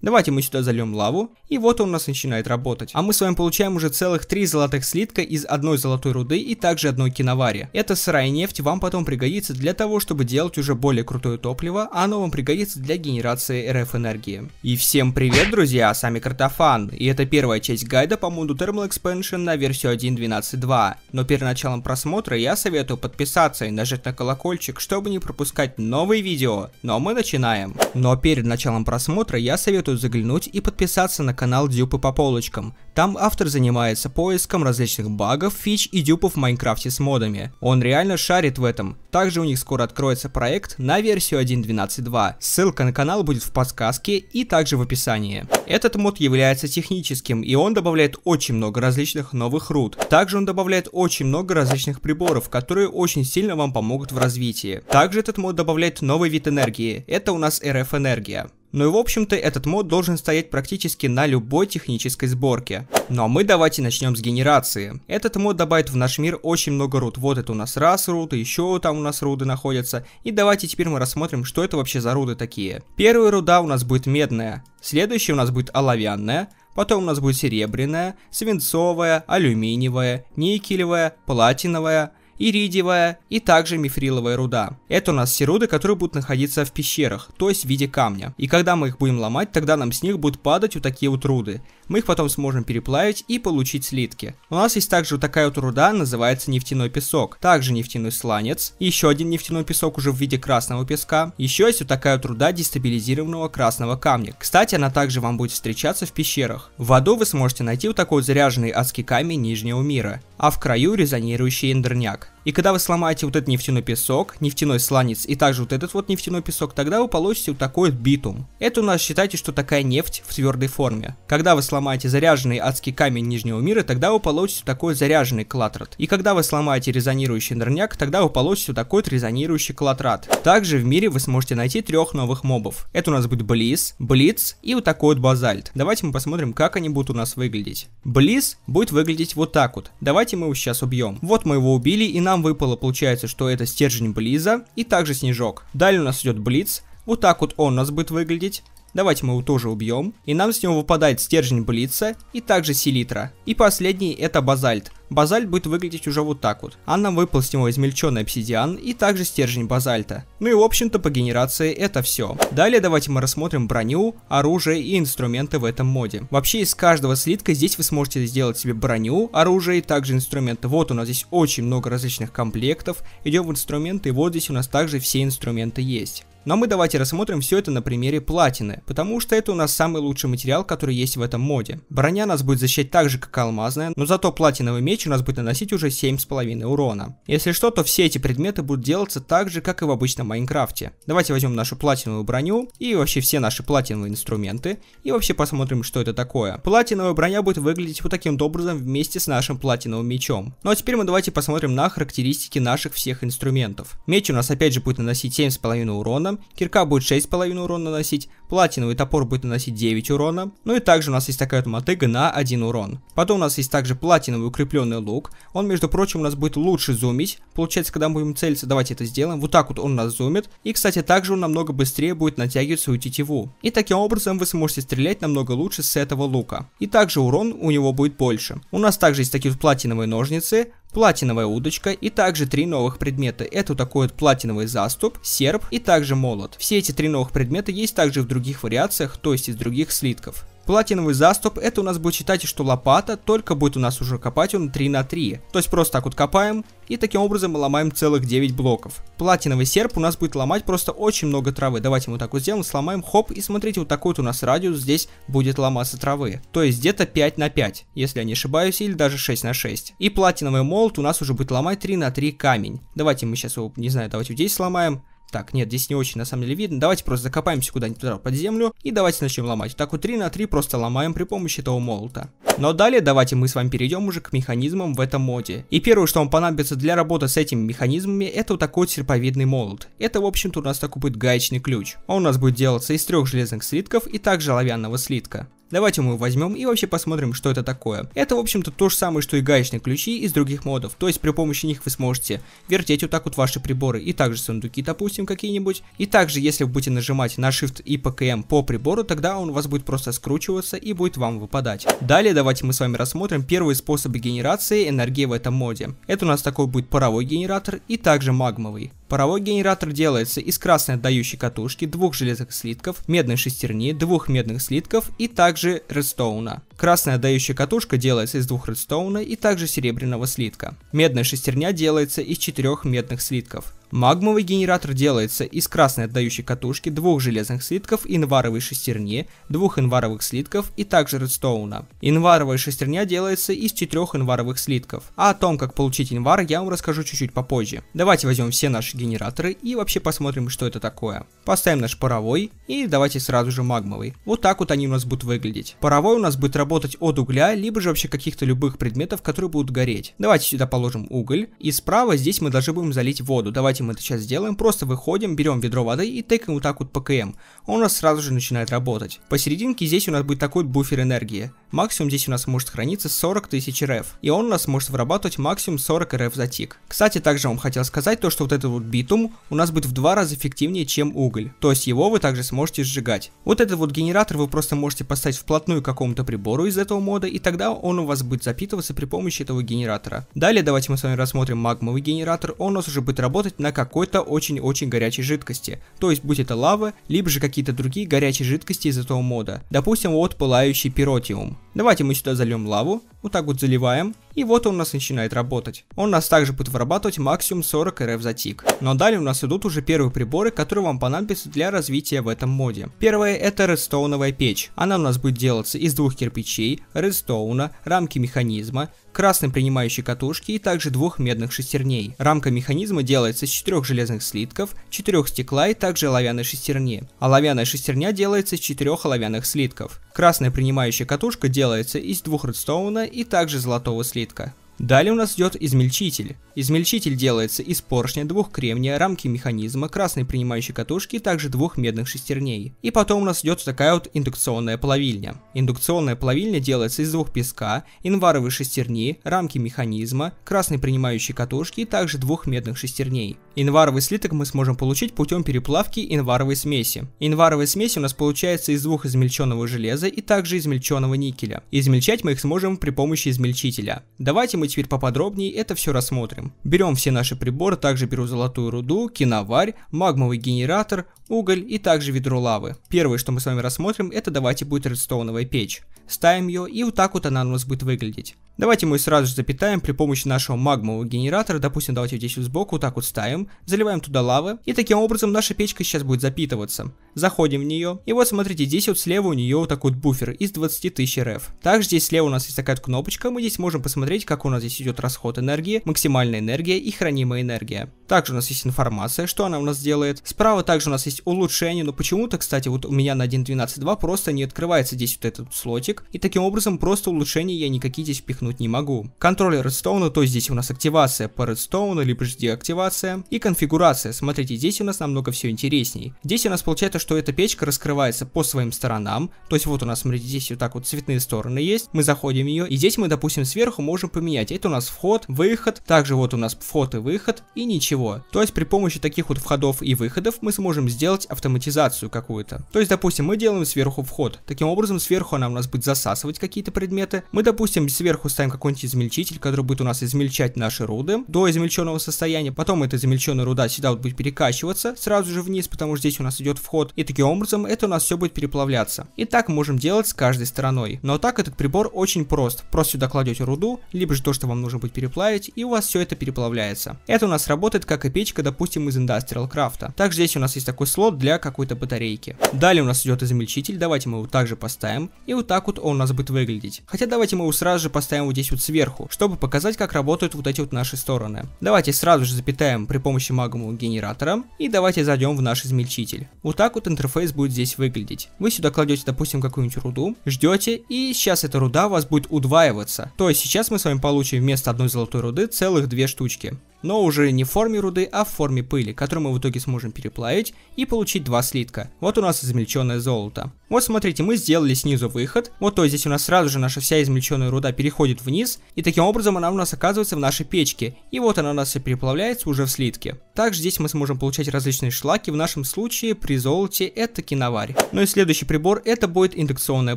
Давайте мы сюда зальем лаву, и вот он у нас начинает работать. А мы с вами получаем уже целых три золотых слитка из одной золотой руды и также одной киновари. Эта сырая нефть вам потом пригодится для того, чтобы делать уже более крутое топливо, а оно вам пригодится для генерации РФ энергии. И всем привет, друзья, с вами Картофан, и это первая часть гайда по моду Thermal Expansion на версию 1.12.2. Но перед началом просмотра я советую подписаться и нажать на колокольчик, чтобы не пропускать новые видео. Но мы начинаем. Но перед началом просмотра я советую советую заглянуть и подписаться на канал Дюпы по полочкам. Там автор занимается поиском различных багов, фич и дюпов в Майнкрафте с модами. Он реально шарит в этом. Также у них скоро откроется проект на версию 1.12.2. Ссылка на канал будет в подсказке и также в описании. Этот мод является техническим, и он добавляет очень много различных новых руд. Также он добавляет очень много различных приборов, которые очень сильно вам помогут в развитии. Также этот мод добавляет новый вид энергии. Это у нас RF энергия ну и в общем-то этот мод должен стоять практически на любой технической сборке. Ну а мы давайте начнем с генерации. Этот мод добавит в наш мир очень много руд. Вот это у нас раз руд, еще там у нас руды находятся. И давайте теперь мы рассмотрим, что это вообще за руды такие. Первая руда у нас будет медная, следующая у нас будет оловянная, Потом у нас будет серебряная, свинцовая, алюминиевая, никелевая, платиновая, иридиевая и также мифриловая руда. Это у нас все руды, которые будут находиться в пещерах, то есть в виде камня. И когда мы их будем ломать, тогда нам с них будут падать вот такие вот руды. Мы их потом сможем переплавить и получить слитки. У нас есть также вот такая вот руда, называется нефтяной песок. Также нефтяной сланец. Еще один нефтяной песок уже в виде красного песка. Еще есть вот такая вот руда дестабилизированного красного камня. Кстати, она также вам будет встречаться в пещерах. В аду вы сможете найти вот такой вот заряженный адский камень Нижнего мира. А в краю резонирующий эндерняк. И когда вы сломаете вот этот нефтяной песок, нефтяной сланец и также вот этот вот нефтяной песок, тогда вы получите вот такой вот битум. Это у нас считайте, что такая нефть в твердой форме. Когда вы сломаете сломаете заряженный адский камень Нижнего мира, тогда вы получите такой заряженный клатрат. И когда вы сломаете резонирующий нырняк, тогда вы получите такой резонирующий клатрат. Также в мире вы сможете найти трех новых мобов. Это у нас будет Близ, Блиц и вот такой вот базальт. Давайте мы посмотрим, как они будут у нас выглядеть. Близ будет выглядеть вот так вот. Давайте мы его сейчас убьем. Вот мы его убили, и нам выпало, получается, что это стержень Близа и также снежок. Далее у нас идет Блиц, вот так вот он у нас будет выглядеть. Давайте мы его тоже убьем. И нам с него выпадает стержень Блица и также селитра. И последний это базальт. Базальт будет выглядеть уже вот так вот. А нам выпал с него измельченный обсидиан и также стержень базальта. Ну и в общем-то по генерации это все. Далее давайте мы рассмотрим броню, оружие и инструменты в этом моде. Вообще из каждого слитка здесь вы сможете сделать себе броню, оружие и также инструменты. Вот у нас здесь очень много различных комплектов. Идем в инструменты и вот здесь у нас также все инструменты есть. Но мы давайте рассмотрим все это на примере платины, потому что это у нас самый лучший материал, который есть в этом моде. Броня нас будет защищать так же, как алмазная, но зато платиновый меч у нас будет наносить уже 7,5 урона. Если что, то все эти предметы будут делаться так же, как и в обычном Майнкрафте. Давайте возьмем нашу платиновую броню и вообще все наши платиновые инструменты и вообще посмотрим, что это такое. Платиновая броня будет выглядеть вот таким образом вместе с нашим платиновым мечом. Ну а теперь мы давайте посмотрим на характеристики наших всех инструментов. Меч у нас опять же будет наносить 7,5 урона, урона, кирка будет 6,5 урона наносить, платиновый топор будет наносить 9 урона, ну и также у нас есть такая вот мотыга на 1 урон. Потом у нас есть также платиновый укрепленный лук, он, между прочим, у нас будет лучше зумить, получается, когда мы будем целиться, давайте это сделаем, вот так вот он нас зумит, и, кстати, также он намного быстрее будет натягивать свою тетиву. И таким образом вы сможете стрелять намного лучше с этого лука. И также урон у него будет больше. У нас также есть такие вот платиновые ножницы, платиновая удочка и также три новых предмета. Это такой вот платиновый заступ, серп и также молот. Все эти три новых предмета есть также в других вариациях, то есть из других слитков. Платиновый заступ, это у нас будет считать, что лопата, только будет у нас уже копать он 3 на 3. То есть просто так вот копаем, и таким образом мы ломаем целых 9 блоков. Платиновый серп у нас будет ломать просто очень много травы. Давайте мы так вот сделаем, сломаем, хоп, и смотрите, вот такой вот у нас радиус здесь будет ломаться травы. То есть где-то 5 на 5, если я не ошибаюсь, или даже 6 на 6. И платиновый молот у нас уже будет ломать 3 на 3 камень. Давайте мы сейчас его, не знаю, давайте вот здесь сломаем. Так, нет, здесь не очень на самом деле видно. Давайте просто закопаемся куда-нибудь туда под землю и давайте начнем ломать. Так вот 3 на 3 просто ломаем при помощи этого молота. Но далее давайте мы с вами перейдем уже к механизмам в этом моде. И первое, что вам понадобится для работы с этими механизмами, это вот такой серповидный молот. Это, в общем-то, у нас такой будет гаечный ключ. Он у нас будет делаться из трех железных слитков и также оловянного слитка. Давайте мы возьмем и вообще посмотрим, что это такое. Это, в общем-то, то же самое, что и гаечные ключи из других модов, то есть при помощи них вы сможете вертеть вот так вот ваши приборы и также сундуки, допустим, какие-нибудь. И также, если вы будете нажимать на Shift и ПКМ по прибору, тогда он у вас будет просто скручиваться и будет вам выпадать. Далее давайте мы с вами рассмотрим первые способы генерации энергии в этом моде. Это у нас такой будет паровой генератор и также магмовый. Паровой генератор делается из красной отдающей катушки, двух железных слитков, медной шестерни, двух медных слитков и также редстоуна. Красная отдающая катушка делается из двух редстоуна и также серебряного слитка. Медная шестерня делается из четырех медных слитков. Магмовый генератор делается из красной отдающей катушки, двух железных слитков, инваровой шестерни, двух инваровых слитков и также редстоуна. Инваровая шестерня делается из четырех инваровых слитков. А о том, как получить инвар, я вам расскажу чуть-чуть попозже. Давайте возьмем все наши генераторы и вообще посмотрим, что это такое. Поставим наш паровой и давайте сразу же магмовый. Вот так вот они у нас будут выглядеть. Паровой у нас будет работать от угля, либо же вообще каких-то любых предметов, которые будут гореть. Давайте сюда положим уголь. И справа здесь мы должны будем залить воду. Давайте давайте мы это сейчас сделаем, просто выходим, берем ведро воды и тыкаем вот так вот по КМ. Он у нас сразу же начинает работать. Посерединке здесь у нас будет такой буфер энергии. Максимум здесь у нас может храниться 40 тысяч РФ, и он у нас может вырабатывать максимум 40 РФ за тик. Кстати, также вам хотел сказать то, что вот этот вот битум у нас будет в два раза эффективнее, чем уголь, то есть его вы также сможете сжигать. Вот этот вот генератор вы просто можете поставить вплотную к какому-то прибору из этого мода, и тогда он у вас будет запитываться при помощи этого генератора. Далее давайте мы с вами рассмотрим магмовый генератор, он у нас уже будет работать на какой-то очень-очень горячей жидкости, то есть будь это лава, либо же какие-то другие горячие жидкости из этого мода, допустим вот пылающий пиротиум. Давайте мы сюда зальем лаву вот так вот заливаем, и вот он у нас начинает работать. Он у нас также будет вырабатывать максимум 40 РФ за тик. Но далее у нас идут уже первые приборы, которые вам понадобятся для развития в этом моде. Первое это редстоуновая печь. Она у нас будет делаться из двух кирпичей, редстоуна, рамки механизма, красной принимающей катушки и также двух медных шестерней. Рамка механизма делается из четырех железных слитков, четырех стекла и также оловянной шестерни. Оловянная шестерня делается из четырех оловянных слитков. Красная принимающая катушка делается из двух редстоуна и также золотого слитка. Далее у нас идет измельчитель. Измельчитель делается из поршня, двух кремния, рамки механизма, красной принимающей катушки и также двух медных шестерней. И потом у нас идет такая вот индукционная плавильня. Индукционная плавильня делается из двух песка, инваровой шестерни, рамки механизма, красной принимающей катушки и также двух медных шестерней. Инваровый слиток мы сможем получить путем переплавки инваровой смеси. Инваровая смесь у нас получается из двух измельченного железа и также измельченного никеля. Измельчать мы их сможем при помощи измельчителя. Давайте мы теперь поподробнее это все рассмотрим. Берем все наши приборы, также беру золотую руду, киноварь, магмовый генератор, уголь и также ведро лавы. Первое, что мы с вами рассмотрим, это давайте будет редстоуновая печь. Ставим ее, и вот так вот она у нас будет выглядеть. Давайте мы ее сразу же запитаем при помощи нашего магмового генератора, допустим, давайте вот здесь вот сбоку, вот так вот ставим, заливаем туда лавы, и таким образом наша печка сейчас будет запитываться. Заходим в нее, и вот смотрите, здесь вот слева у нее вот такой вот буфер из 20 тысяч РФ. Также здесь слева у нас есть такая вот кнопочка, мы здесь можем посмотреть, как у нас здесь идет расход энергии, максимальная энергия и хранимая энергия. Также у нас есть информация, что она у нас делает. Справа также у нас есть есть улучшение, но почему-то, кстати, вот у меня на 1.12.2 просто не открывается здесь вот этот слотик, и таким образом просто улучшения я никакие здесь впихнуть не могу. Контроллер редстоуна, то есть здесь у нас активация по редстоуну, либо же деактивация, и конфигурация. Смотрите, здесь у нас намного все интересней. Здесь у нас получается, что эта печка раскрывается по своим сторонам, то есть вот у нас, смотрите, здесь вот так вот цветные стороны есть, мы заходим в нее, и здесь мы, допустим, сверху можем поменять. Это у нас вход, выход, также вот у нас вход и выход, и ничего. То есть при помощи таких вот входов и выходов мы сможем сделать делать автоматизацию какую-то. То есть, допустим, мы делаем сверху вход. Таким образом, сверху она у нас будет засасывать какие-то предметы. Мы, допустим, сверху ставим какой-нибудь измельчитель, который будет у нас измельчать наши руды до измельченного состояния. Потом эта измельченная руда сюда вот будет перекачиваться сразу же вниз, потому что здесь у нас идет вход. И таким образом это у нас все будет переплавляться. И так можем делать с каждой стороной. Но так этот прибор очень прост. Просто сюда кладете руду, либо же то, что вам нужно будет переплавить, и у вас все это переплавляется. Это у нас работает как и печка, допустим, из Industrial Craft. Также здесь у нас есть такой слот для какой-то батарейки. Далее у нас идет измельчитель, давайте мы его также поставим, и вот так вот он у нас будет выглядеть. Хотя давайте мы его сразу же поставим вот здесь вот сверху, чтобы показать, как работают вот эти вот наши стороны. Давайте сразу же запитаем при помощи магму генератора, и давайте зайдем в наш измельчитель. Вот так вот интерфейс будет здесь выглядеть. Вы сюда кладете, допустим, какую-нибудь руду, ждете, и сейчас эта руда у вас будет удваиваться. То есть сейчас мы с вами получим вместо одной золотой руды целых две штучки но уже не в форме руды, а в форме пыли, которую мы в итоге сможем переплавить и получить два слитка. Вот у нас измельченное золото. Вот смотрите, мы сделали снизу выход, вот то есть здесь у нас сразу же наша вся измельченная руда переходит вниз, и таким образом она у нас оказывается в нашей печке, и вот она у нас и переплавляется уже в слитке. Также здесь мы сможем получать различные шлаки, в нашем случае при золоте это киноварь. Ну и следующий прибор это будет индукционная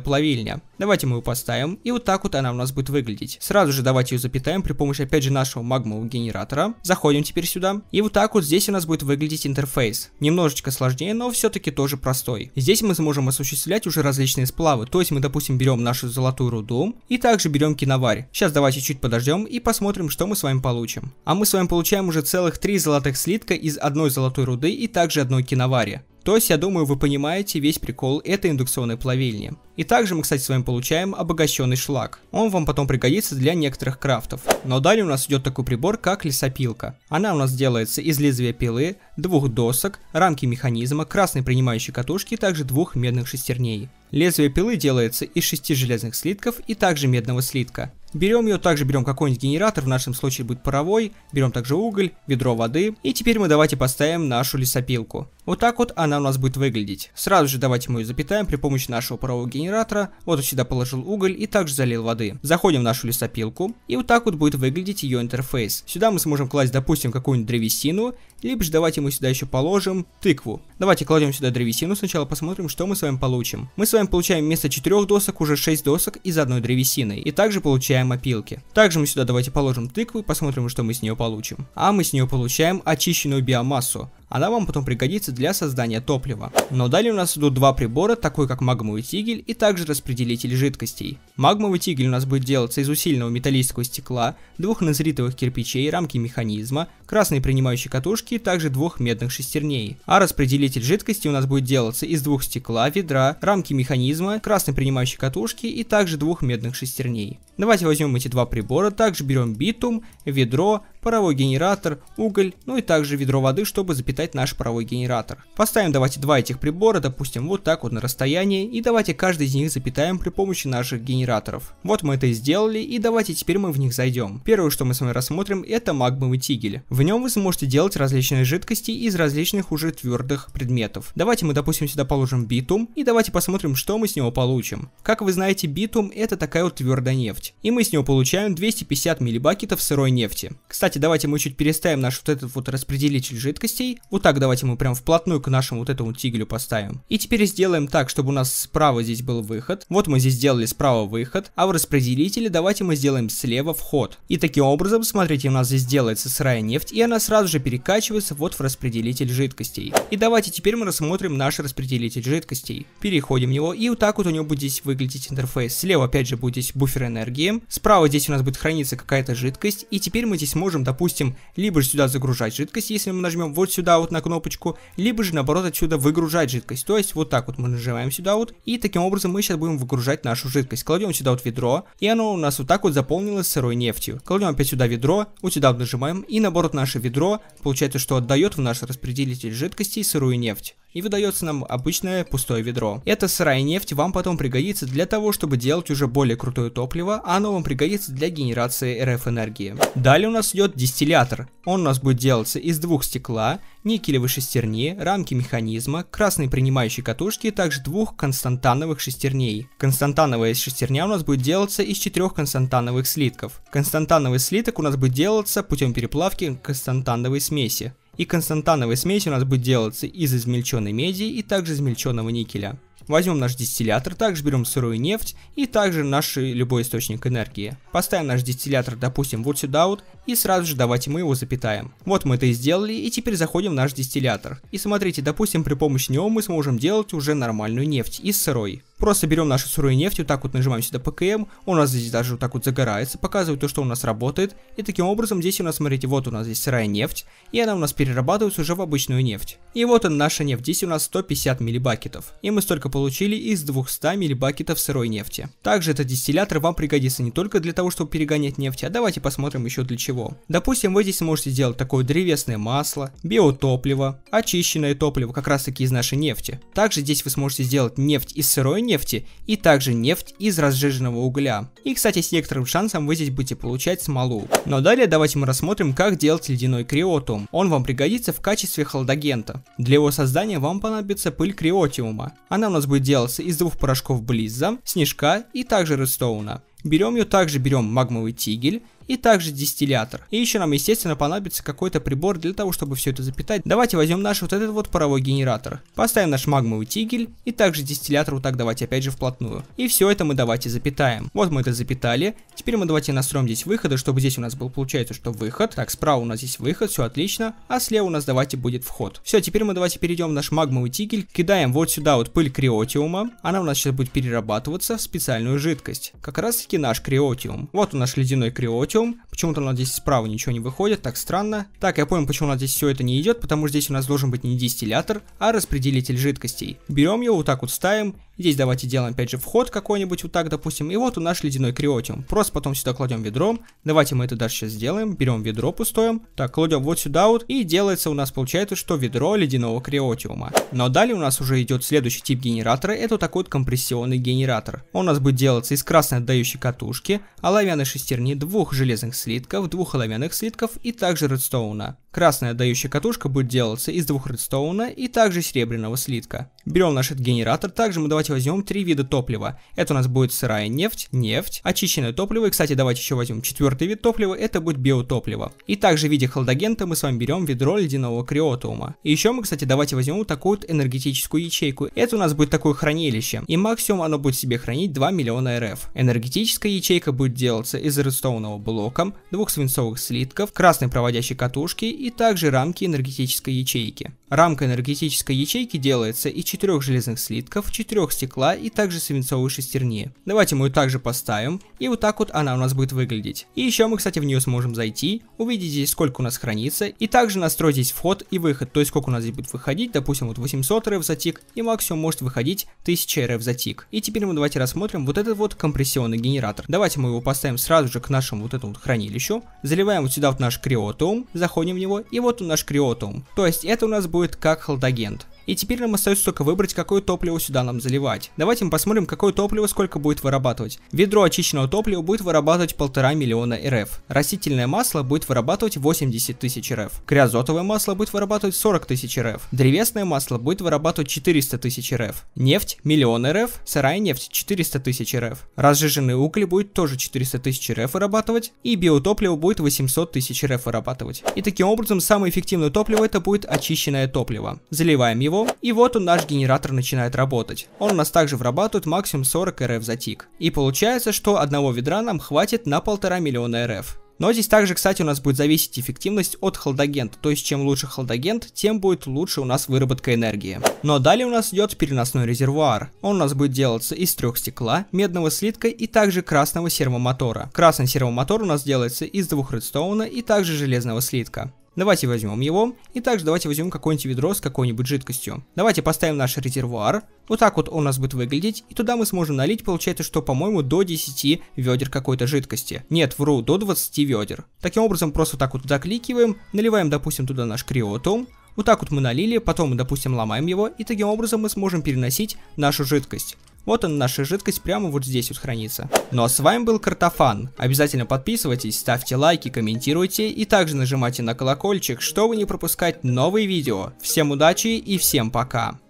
плавильня. Давайте мы ее поставим, и вот так вот она у нас будет выглядеть. Сразу же давайте ее запитаем при помощи опять же нашего магмового генератора заходим теперь сюда. И вот так вот здесь у нас будет выглядеть интерфейс. Немножечко сложнее, но все-таки тоже простой. Здесь мы сможем осуществлять уже различные сплавы. То есть мы, допустим, берем нашу золотую руду и также берем киноварь. Сейчас давайте чуть подождем и посмотрим, что мы с вами получим. А мы с вами получаем уже целых три золотых слитка из одной золотой руды и также одной киновари. То есть, я думаю, вы понимаете весь прикол этой индукционной плавильни. И также мы, кстати, с вами получаем обогащенный шлак. Он вам потом пригодится для некоторых крафтов. Но далее у нас идет такой прибор, как лесопилка. Она у нас делается из лезвия пилы, двух досок, рамки механизма, красной принимающей катушки и также двух медных шестерней. Лезвие пилы делается из шести железных слитков и также медного слитка. Берем ее, также берем какой-нибудь генератор, в нашем случае будет паровой, берем также уголь, ведро воды, и теперь мы давайте поставим нашу лесопилку. Вот так вот она у нас будет выглядеть. Сразу же давайте мы ее запитаем при помощи нашего парового генератора, вот я сюда положил уголь и также залил воды. Заходим в нашу лесопилку, и вот так вот будет выглядеть ее интерфейс. Сюда мы сможем класть, допустим, какую-нибудь древесину, либо же давайте мы сюда еще положим тыкву. Давайте кладем сюда древесину, сначала посмотрим, что мы с вами получим. Мы с вами получаем вместо 4 досок уже 6 досок из одной древесины. И также получаем опилки. Также мы сюда давайте положим тыкву и посмотрим, что мы с нее получим. А мы с нее получаем очищенную биомассу. Она вам потом пригодится для создания топлива. Но далее у нас идут два прибора, такой как магмовый тигель и также распределитель жидкостей. Магмовый тигель у нас будет делаться из усиленного металлического стекла, двух незритовых кирпичей, рамки механизма, красной принимающей катушки и также двух медных шестерней. А распределитель жидкости у нас будет делаться из двух стекла, ведра, рамки механизма, красной принимающей катушки и также двух медных шестерней. Давайте возьмем эти два прибора, также берем битум, ведро, паровой генератор, уголь, ну и также ведро воды, чтобы запитать наш паровой генератор. Поставим давайте два этих прибора, допустим, вот так вот на расстоянии, и давайте каждый из них запитаем при помощи наших генераторов. Вот мы это и сделали, и давайте теперь мы в них зайдем. Первое, что мы с вами рассмотрим, это магмовый тигель. В нем вы сможете делать различные жидкости из различных уже твердых предметов. Давайте мы, допустим, сюда положим битум, и давайте посмотрим, что мы с него получим. Как вы знаете, битум это такая вот твердая нефть, и мы с него получаем 250 миллибакетов сырой нефти. Кстати, кстати, давайте мы чуть переставим наш вот этот вот распределитель жидкостей. Вот так давайте мы прям вплотную к нашему вот этому тигелю поставим. И теперь сделаем так, чтобы у нас справа здесь был выход. Вот мы здесь сделали справа выход. А в распределителе давайте мы сделаем слева вход. И таким образом, смотрите, у нас здесь делается сырая нефть. И она сразу же перекачивается вот в распределитель жидкостей. И давайте теперь мы рассмотрим наш распределитель жидкостей. Переходим в него. И вот так вот у него будет здесь выглядеть интерфейс. Слева опять же будет здесь буфер энергии. Справа здесь у нас будет храниться какая-то жидкость. И теперь мы здесь можем можем, допустим, либо же сюда загружать жидкость, если мы нажмем вот сюда вот на кнопочку, либо же, наоборот, отсюда выгружать жидкость. То есть, вот так вот мы нажимаем сюда вот, и таким образом мы сейчас будем выгружать нашу жидкость. Кладем сюда вот ведро, и оно у нас вот так вот заполнилось сырой нефтью. Кладем опять сюда ведро, вот сюда вот нажимаем, и, наоборот, наше ведро, получается, что отдает в наш распределитель жидкости сырую нефть и выдается нам обычное пустое ведро. Эта сырая нефть вам потом пригодится для того, чтобы делать уже более крутое топливо, а оно вам пригодится для генерации РФ энергии. Далее у нас идет дистиллятор. Он у нас будет делаться из двух стекла, никелевой шестерни, рамки механизма, красной принимающей катушки и также двух константановых шестерней. Константановая шестерня у нас будет делаться из четырех константановых слитков. Константановый слиток у нас будет делаться путем переплавки константановой смеси. И константановая смесь у нас будет делаться из измельченной меди и также измельченного никеля. Возьмем наш дистиллятор, также берем сырую нефть и также наш любой источник энергии. Поставим наш дистиллятор, допустим, вот сюда вот, и сразу же давайте мы его запитаем. Вот мы это и сделали, и теперь заходим в наш дистиллятор. И смотрите, допустим, при помощи него мы сможем делать уже нормальную нефть из сырой. Просто берем нашу сырую нефть, вот так вот нажимаем сюда ПКМ, у нас здесь даже вот так вот загорается, показывает то, что у нас работает. И таким образом здесь у нас, смотрите, вот у нас здесь сырая нефть, и она у нас перерабатывается уже в обычную нефть. И вот она наша нефть, здесь у нас 150 миллибакетов. И мы столько получили из 200 миллибакетов сырой нефти. Также этот дистиллятор вам пригодится не только для того, чтобы перегонять нефть, а давайте посмотрим еще для чего. Допустим, вы здесь можете сделать такое древесное масло, биотопливо, очищенное топливо, как раз таки из нашей нефти. Также здесь вы сможете сделать нефть из сырой нефти, нефти и также нефть из разжиженного угля. И, кстати, с некоторым шансом вы здесь будете получать смолу. Но далее давайте мы рассмотрим, как делать ледяной криотум. Он вам пригодится в качестве холодагента. Для его создания вам понадобится пыль криотиума. Она у нас будет делаться из двух порошков Близза, Снежка и также Редстоуна. Берем ее также, берем магмовый тигель и также дистиллятор. И еще нам, естественно, понадобится какой-то прибор для того, чтобы все это запитать. Давайте возьмем наш вот этот вот паровой генератор. Поставим наш магмовый тигель и также дистиллятор вот так давайте опять же вплотную. И все это мы давайте запитаем. Вот мы это запитали. Теперь мы давайте настроим здесь выходы, чтобы здесь у нас был, получается, что выход. Так, справа у нас здесь выход, все отлично. А слева у нас давайте будет вход. Все, теперь мы давайте перейдем в наш магмовый тигель, кидаем вот сюда вот пыль криотиума. Она у нас сейчас будет перерабатываться в специальную жидкость. Как раз таки клетки наш криотиум. Вот у нас ледяной криотиум. Почему-то у нас здесь справа ничего не выходит, так странно. Так, я понял, почему у нас здесь все это не идет, потому что здесь у нас должен быть не дистиллятор, а распределитель жидкостей. Берем его, вот так вот ставим, Здесь давайте делаем опять же вход какой-нибудь вот так, допустим. И вот у нас ледяной криотиум. Просто потом сюда кладем ведро. Давайте мы это даже сейчас сделаем. Берем ведро пустое. Так, кладем вот сюда вот. И делается у нас получается, что ведро ледяного криотиума. Но далее у нас уже идет следующий тип генератора. Это такой вот компрессионный генератор. Он у нас будет делаться из красной отдающей катушки, оловянной шестерни, двух железных слитков, двух оловянных слитков и также редстоуна. Красная отдающая катушка будет делаться из двух редстоуна и также серебряного слитка. Берем наш этот генератор. Также мы давайте давайте возьмем три вида топлива. Это у нас будет сырая нефть, нефть, очищенное топливо. И, кстати, давайте еще возьмем четвертый вид топлива, это будет биотопливо. И также в виде холодагента мы с вами берем ведро ледяного криотума. И еще мы, кстати, давайте возьмем вот такую вот энергетическую ячейку. Это у нас будет такое хранилище. И максимум оно будет себе хранить 2 миллиона РФ. Энергетическая ячейка будет делаться из редстоунового блока, двух свинцовых слитков, красной проводящей катушки и также рамки энергетической ячейки. Рамка энергетической ячейки делается из четырех железных слитков, четырех кусок стекла и также свинцовой шестерни. Давайте мы ее также поставим, и вот так вот она у нас будет выглядеть. И еще мы, кстати, в нее сможем зайти, увидеть здесь сколько у нас хранится, и также настроить здесь вход и выход, то есть сколько у нас здесь будет выходить, допустим, вот 800 РФ за тик, и максимум может выходить 1000 РФ за тик. И теперь мы давайте рассмотрим вот этот вот компрессионный генератор. Давайте мы его поставим сразу же к нашему вот этому вот хранилищу, заливаем вот сюда вот наш криотум, заходим в него, и вот он наш криотум. То есть это у нас будет как холдагент. И теперь нам остается только выбрать, какое топливо сюда нам заливать. Давайте мы посмотрим, какое топливо сколько будет вырабатывать. Ведро очищенного топлива будет вырабатывать полтора миллиона РФ. Растительное масло будет вырабатывать 80 тысяч РФ. Криозотовое масло будет вырабатывать 40 тысяч РФ. Древесное масло будет вырабатывать 400 тысяч РФ. Нефть – миллион РФ. Сырая нефть – 400 тысяч РФ. Разжиженный уголь будет тоже 400 тысяч РФ вырабатывать. И биотопливо будет 800 тысяч РФ вырабатывать. И таким образом, самое эффективное топливо это будет очищенное топливо. Заливаем его него, и вот он наш генератор начинает работать. Он у нас также вырабатывает максимум 40 РФ за тик. И получается, что одного ведра нам хватит на полтора миллиона РФ. Но здесь также, кстати, у нас будет зависеть эффективность от холдагента, то есть чем лучше холдагент, тем будет лучше у нас выработка энергии. Но далее у нас идет переносной резервуар. Он у нас будет делаться из трех стекла, медного слитка и также красного сервомотора. Красный сервомотор у нас делается из двух редстоуна и также железного слитка. Давайте возьмем его, и также давайте возьмем какое-нибудь ведро с какой-нибудь жидкостью. Давайте поставим наш резервуар, вот так вот он у нас будет выглядеть, и туда мы сможем налить, получается, что, по-моему, до 10 ведер какой-то жидкости. Нет, вру, до 20 ведер. Таким образом, просто так вот закликиваем, наливаем, допустим, туда наш криотум, вот так вот мы налили, потом мы, допустим, ломаем его, и таким образом мы сможем переносить нашу жидкость. Вот она наша жидкость прямо вот здесь вот хранится. Ну а с вами был Картофан. Обязательно подписывайтесь, ставьте лайки, комментируйте и также нажимайте на колокольчик, чтобы не пропускать новые видео. Всем удачи и всем пока.